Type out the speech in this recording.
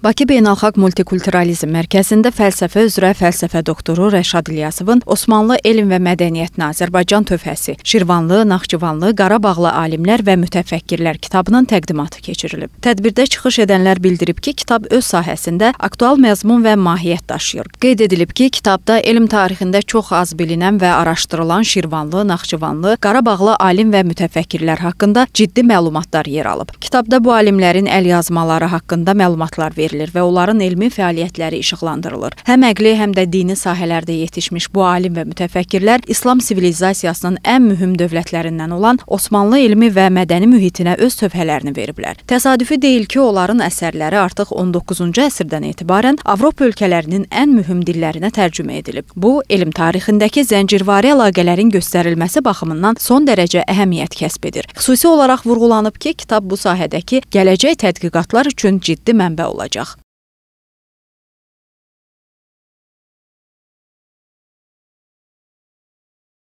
Bakı Beynəlxalq Multikulturalizm Mərkəzində fəlsəfə üzrə fəlsəfə doktoru Rəşad İlyasovun Osmanlı elm və mədəniyyətinə Azərbaycan tövhəsi, Şirvanlı, Naxçıvanlı, Qarabağlı alimlər və mütəfəkkirlər kitabının təqdimatı keçirilib. Tədbirdə çıxış edənlər bildirib ki, kitab öz sahəsində aktual məzmun və mahiyyət daşıyır. Qeyd edilib ki, kitabda elm tarixində çox az bilinən və araşdırılan Şirvanlı, Naxçıvanlı, Qarabağlı alim və mütəfəkkirlər haqqında ciddi məlumatlar yer alıb. Kitabda bu alimlərin əlyazmaları haqqında məlumatlar verilir verilir və onların elmi fəaliyyətləri işıqlandırılır. Həm əqli, həm də dini sahələrdə yetişmiş bu alim və mütəfəkkirlər İslam sivilizasiyasının ən mühüm dövlətlərindən olan Osmanlı elmi və mədəni mühitinə öz tövhələrini veriblər. Təsadüfi deyil ki, onların əsərləri artıq 19-cu əsrdən etibarən Avropa ölkələrinin ən mühüm dillərinə tərcümə edilib. Bu, elm tarixindəki zəncirvari əlaqələrin göstərilməsi baxımından son dərəcə əhəmiyyət kəsb edir. Xüsusi olaraq vurğulanıb ki, kitab bu sahədəki gələcək tədqiqatlar üçün ciddi mənbə olacaq.